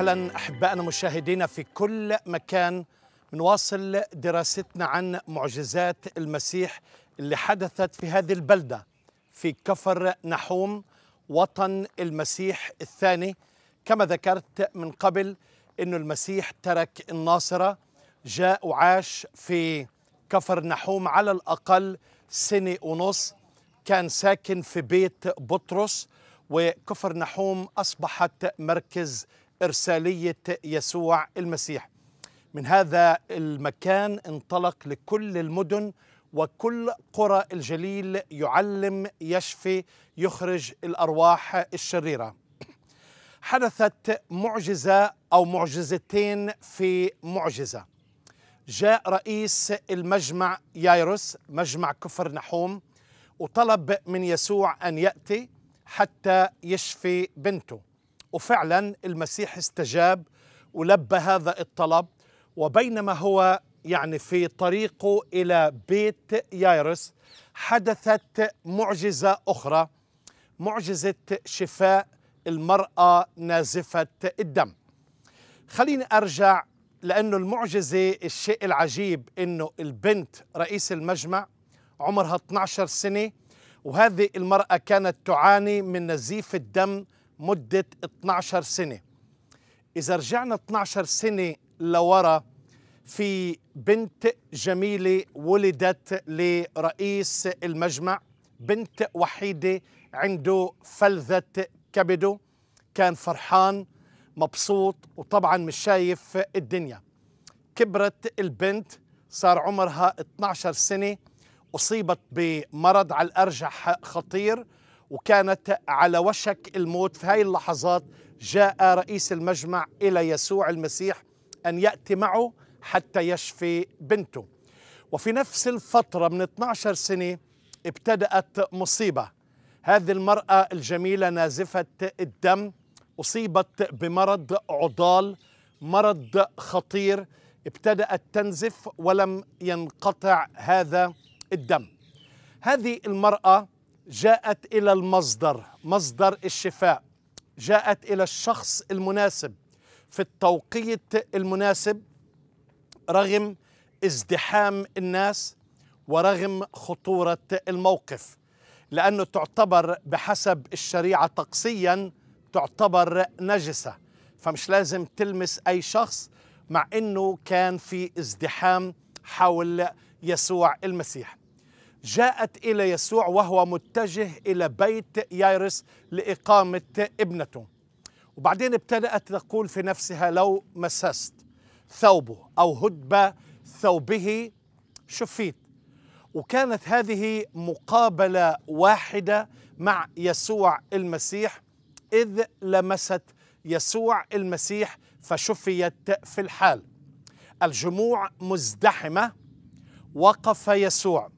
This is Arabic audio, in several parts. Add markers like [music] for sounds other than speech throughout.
اهلا احبائنا مشاهدينا في كل مكان بنواصل دراستنا عن معجزات المسيح اللي حدثت في هذه البلده في كفر نحوم وطن المسيح الثاني كما ذكرت من قبل انه المسيح ترك الناصره جاء وعاش في كفر نحوم على الاقل سنه ونص كان ساكن في بيت بطرس وكفر نحوم اصبحت مركز إرسالية يسوع المسيح من هذا المكان انطلق لكل المدن وكل قرى الجليل يعلم يشفي يخرج الأرواح الشريرة حدثت معجزة أو معجزتين في معجزة جاء رئيس المجمع يايروس مجمع كفر نحوم وطلب من يسوع أن يأتي حتى يشفي بنته وفعلا المسيح استجاب ولبى هذا الطلب وبينما هو يعني في طريقه الى بيت يايرس حدثت معجزه اخرى معجزه شفاء المراه نازفه الدم. خليني ارجع لانه المعجزه الشيء العجيب انه البنت رئيس المجمع عمرها 12 سنه وهذه المراه كانت تعاني من نزيف الدم مدة 12 سنة إذا رجعنا 12 سنة لورا في بنت جميلة ولدت لرئيس المجمع بنت وحيدة عنده فلذة كبده كان فرحان مبسوط وطبعا مش شايف الدنيا كبرت البنت صار عمرها 12 سنة أصيبت بمرض على الأرجح خطير وكانت على وشك الموت في هاي اللحظات جاء رئيس المجمع إلى يسوع المسيح أن يأتي معه حتى يشفي بنته وفي نفس الفترة من 12 سنة ابتدأت مصيبة هذه المرأة الجميلة نازفة الدم أصيبت بمرض عضال مرض خطير ابتدأت تنزف ولم ينقطع هذا الدم هذه المرأة جاءت إلى المصدر مصدر الشفاء جاءت إلى الشخص المناسب في التوقيت المناسب رغم ازدحام الناس ورغم خطورة الموقف لأنه تعتبر بحسب الشريعة طقسيا تعتبر نجسة فمش لازم تلمس أي شخص مع أنه كان في ازدحام حول يسوع المسيح جاءت إلى يسوع وهو متجه إلى بيت يايرس لإقامة ابنته وبعدين ابتدأت تقول في نفسها لو مسست ثوبه أو هدب ثوبه شفيت وكانت هذه مقابلة واحدة مع يسوع المسيح إذ لمست يسوع المسيح فشفيت في الحال الجموع مزدحمة وقف يسوع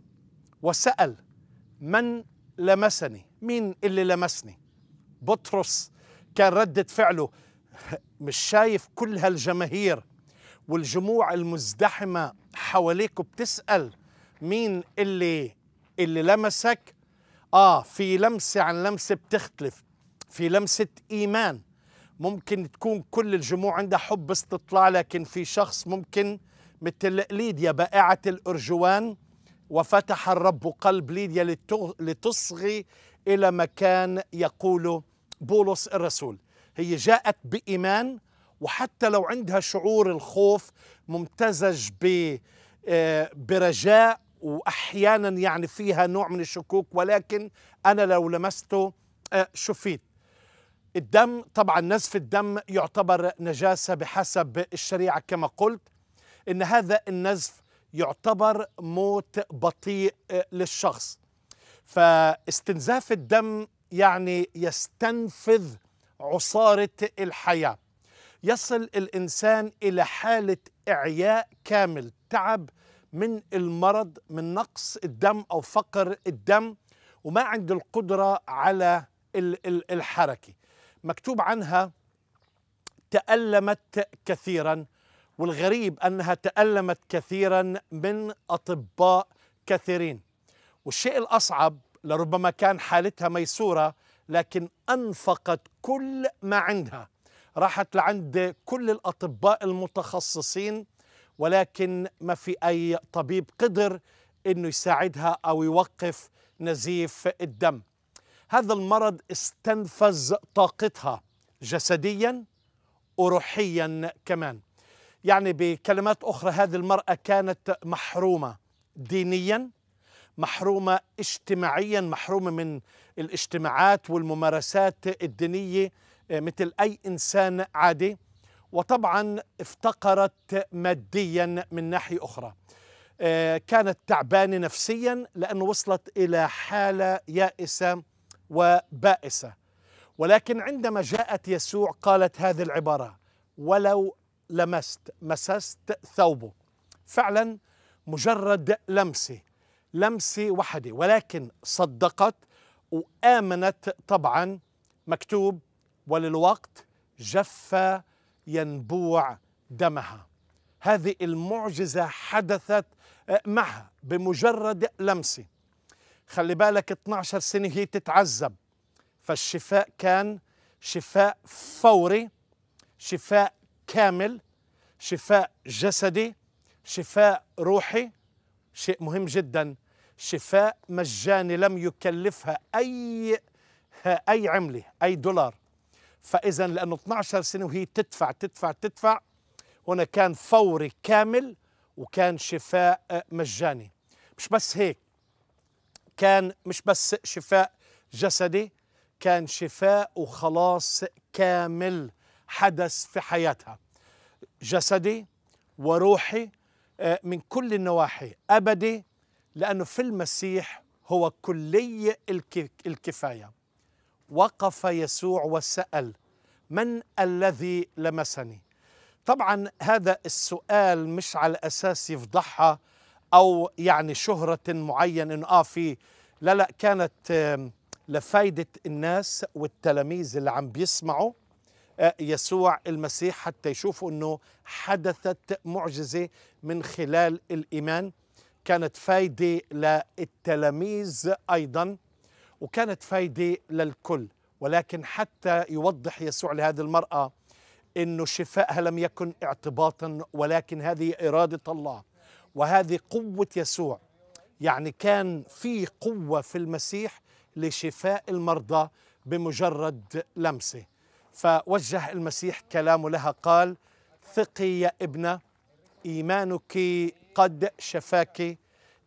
وسأل من لمسني مين اللي لمسني بطرس كان ردة فعله [laughs] مش شايف كل هالجماهير والجموع المزدحمة حواليك بتسأل مين اللي اللي لمسك آه في لمسة عن لمسة بتختلف في لمسة إيمان ممكن تكون كل الجموع عندها حب استطلاع لكن في شخص ممكن مثل ليديا بائعة الأرجوان وفتح الرب قلب ليديا لتصغي إلى مكان يقول بولس الرسول هي جاءت بإيمان وحتى لو عندها شعور الخوف ممتزج آه، برجاء واحيانا يعني فيها نوع من الشكوك ولكن انا لو لمسته آه، شفيت الدم طبعا نزف الدم يعتبر نجاسه بحسب الشريعه كما قلت ان هذا النزف يعتبر موت بطيء للشخص فاستنزاف الدم يعني يستنفذ عصاره الحياه يصل الانسان الى حاله اعياء كامل تعب من المرض من نقص الدم او فقر الدم وما عنده القدره على الحركه مكتوب عنها تالمت كثيرا والغريب أنها تألمت كثيرا من أطباء كثيرين والشيء الأصعب لربما كان حالتها ميسورة لكن أنفقت كل ما عندها راحت لعند كل الأطباء المتخصصين ولكن ما في أي طبيب قدر أنه يساعدها أو يوقف نزيف الدم هذا المرض استنفذ طاقتها جسديا وروحيا كمان يعني بكلمات أخرى هذه المرأة كانت محرومة دينيا محرومة اجتماعيا محرومة من الاجتماعات والممارسات الدينية آه، مثل أي إنسان عادي وطبعا افتقرت ماديا من ناحية أخرى آه، كانت تعبانة نفسيا لأنه وصلت إلى حالة يائسة وبائسة ولكن عندما جاءت يسوع قالت هذه العبارة ولو لمست مسست ثوبه فعلا مجرد لمسه لمسه وحده ولكن صدقت وامنت طبعا مكتوب وللوقت جف ينبوع دمها هذه المعجزه حدثت آه، معها بمجرد لمسه خلي بالك 12 سنه هي تتعذب فالشفاء كان شفاء فوري شفاء كامل شفاء جسدي شفاء روحي شيء مهم جدا شفاء مجاني لم يكلفها أي أي عملة أي دولار فإذا لأنه 12 سنة وهي تدفع تدفع تدفع هنا كان فوري كامل وكان شفاء مجاني مش بس هيك كان مش بس شفاء جسدي كان شفاء وخلاص كامل حدث في حياتها جسدي وروحي آه، من كل النواحي أبدي لأنه في المسيح هو كلي الكفاية وقف يسوع وسأل من الذي لمسني طبعا هذا السؤال مش على أساس يفضحها أو يعني شهرة معين إنه آه في لا لا كانت لفايدة الناس والتلاميذ اللي عم بيسمعوا يسوع المسيح حتى يشوفوا انه حدثت معجزه من خلال الايمان كانت فايده للتلاميذ ايضا وكانت فايده للكل ولكن حتى يوضح يسوع لهذه المراه انه شفائها لم يكن اعتباطا ولكن هذه اراده الله وهذه قوه يسوع يعني كان في قوه في المسيح لشفاء المرضى بمجرد لمسه فوجه المسيح كلامه لها قال ثقي يا ابنة إيمانك قد شفاك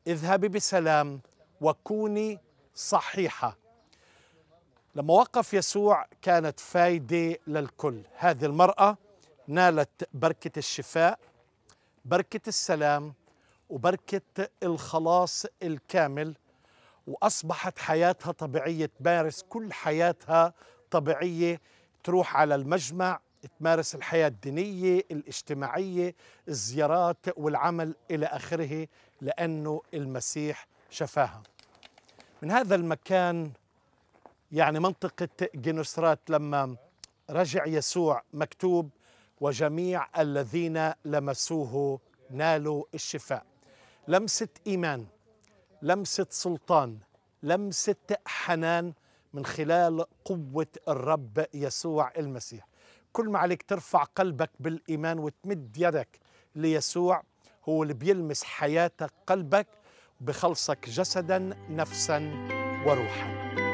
اذهبي بسلام وكوني صحيحة لما وقف يسوع كانت فايدة للكل هذه المرأة نالت بركة الشفاء بركة السلام وبركة الخلاص الكامل وأصبحت حياتها طبيعية تمارس كل حياتها طبيعية تروح على المجمع تمارس الحياة الدينية الاجتماعية الزيارات والعمل إلى آخره لأنه المسيح شفاها من هذا المكان يعني منطقة جنسرات لما رجع يسوع مكتوب وجميع الذين لمسوه نالوا الشفاء لمسة إيمان لمسة سلطان لمسة حنان من خلال قوة الرب يسوع المسيح كل ما عليك ترفع قلبك بالإيمان وتمد يدك ليسوع هو اللي بيلمس حياتك قلبك بخلصك جسدا نفسا وروحا